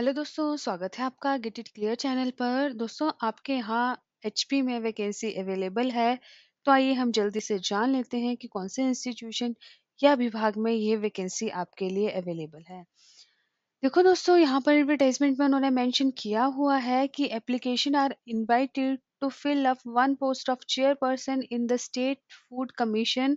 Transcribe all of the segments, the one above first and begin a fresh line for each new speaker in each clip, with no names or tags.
Hello दोस्तों, स्वागत है आपका गेट इट क्लियर चैनल पर। दोस्तों आपके यहाँ एच में वैकेंसी अवेलेबल है, तो आइए हम जल्दी से जान लेते हैं कि कौन से इंस्टीट्यूशन या विभाग में ये वैकेंसी आपके लिए अवेलेबल है। देखो दोस्तों यहाँ पर एडवर्टाइजमेंट में उन्होंने मेंशन किया हुआ है कि application are invited to fill up one post of chairperson in the state food commission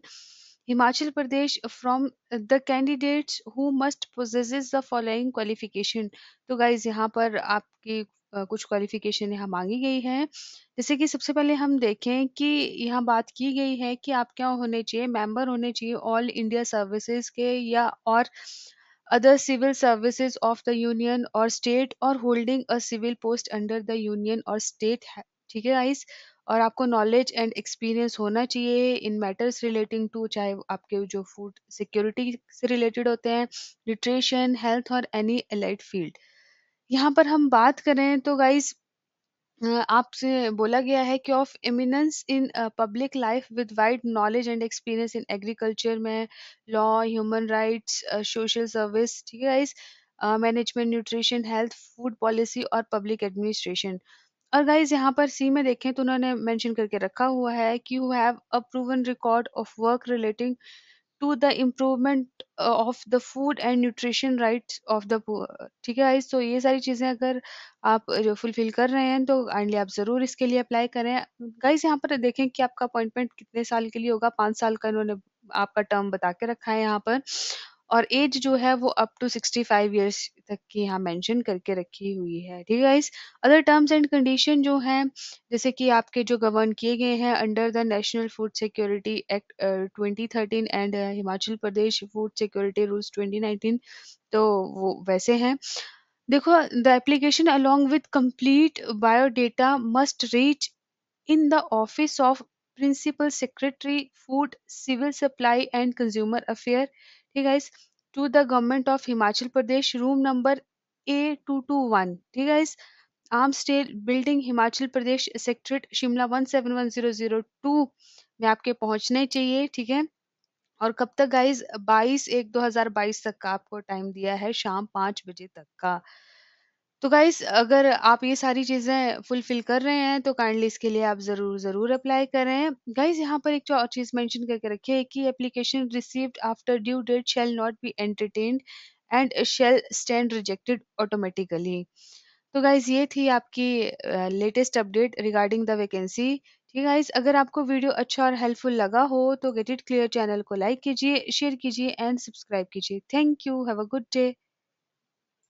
Himachal Pradesh from the candidates who must possesses the following qualification तो गाइज यहाँ पर आपके कुछ क्वालिफिकेशन यहाँ मांगी गई है जैसे कि सबसे पहले हम देखें कि यहाँ बात की गई है कि आप क्या होने चाहिए मेंबर होने चाहिए ऑल इंडिया सर्विसेज के या और other civil services of the union और स्टेट और holding a civil post under the union और स्टेट ठीक है गाइज और आपको नॉलेज एंड एक्सपीरियंस होना चाहिए इन मैटर्स रिलेटिंग टू चाहे आपके जो फूड सिक्योरिटी से रिलेटेड होते हैं न्यूट्रिशन हेल्थ और एनी एलाइड फील्ड यहाँ पर हम बात करें तो गाइज आपसे बोला गया है कि of eminence in public life with wide knowledge and experience in agriculture में law human rights social service ठीक है guys management nutrition health food policy और पब्लिक एडमिनिस्ट्रेशन और गाइज यहाँ पर सी में देखें तो उन्होंने मेंशन करके रखा हुआ है कि you have a proven record of work relating to the improvement of the food and nutrition rights of the poor ठीक है गाइज तो ये सारी चीज़ें अगर आप uh, जो फुलफिल कर रहे हैं तो काइंडली आप ज़रूर इसके लिए अप्लाई करें गाइज यहाँ पर देखें कि आपका अपॉइंटमेंट कितने साल के लिए होगा पाँच साल का इन्होंने आपका टर्म बता के रखा है यहाँ पर और एज जो है वो up to sixty five years तक की यहाँ मेंशन करके रखी हुई है ठीक है इस अदर टर्म्स एंड कंडीशन जो है जैसे कि आपके जो गवर्न किए गए हैं under the national food security act 2013 thirteen and Himachal Pradesh food security rules twenty तो वो वैसे हैं देखो the application along with complete biodata must reach in the office of principal secretary food civil supply and consumer affair ठीक है to the government of Himachal Pradesh room number A two two one ठीक है इस Armsdale building Himachal Pradesh secret Shimla one one seven zero zero two में आपके पहुंचने चाहिए ठीक है और कब तक गाइज 22 एक 2022 तक का आपको टाइम दिया है शाम पांच बजे तक का तो गाइस अगर आप ये सारी चीज़ें फुलफिल कर रहे हैं तो काइंडली इसके लिए आप ज़रूर ज़रूर अप्लाई करें गाइस यहाँ पर एक और चीज़ मेंशन करके रखिए है कि application received after due date shall not be entertained and shall stand rejected automatically तो गाइज ये थी आपकी latest update regarding the vacancy ठीक है अगर आपको वीडियो अच्छा और हेल्पफुल लगा हो तो गेट इट क्लियर चैनल को लाइक कीजिए शेयर कीजिए एंड सब्सक्राइब कीजिए thank you have a good day